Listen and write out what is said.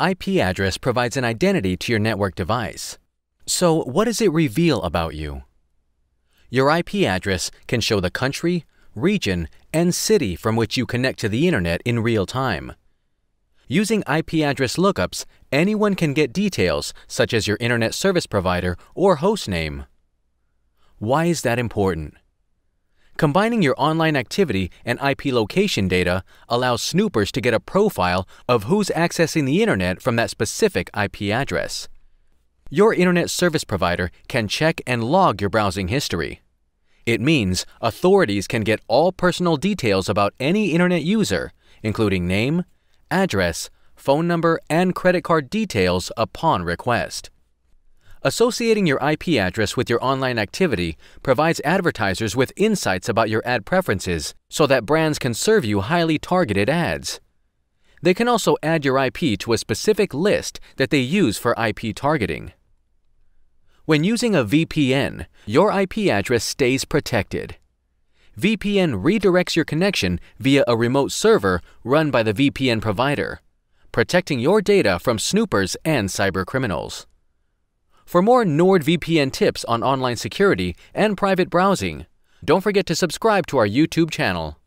IP address provides an identity to your network device. So, what does it reveal about you? Your IP address can show the country, region, and city from which you connect to the internet in real time. Using IP address lookups, anyone can get details such as your internet service provider or host name. Why is that important? Combining your online activity and IP location data allows snoopers to get a profile of who's accessing the internet from that specific IP address. Your internet service provider can check and log your browsing history. It means authorities can get all personal details about any internet user, including name, address, phone number, and credit card details upon request. Associating your IP address with your online activity provides advertisers with insights about your ad preferences so that brands can serve you highly targeted ads. They can also add your IP to a specific list that they use for IP targeting. When using a VPN, your IP address stays protected. VPN redirects your connection via a remote server run by the VPN provider, protecting your data from snoopers and cybercriminals. For more NordVPN tips on online security and private browsing, don't forget to subscribe to our YouTube channel.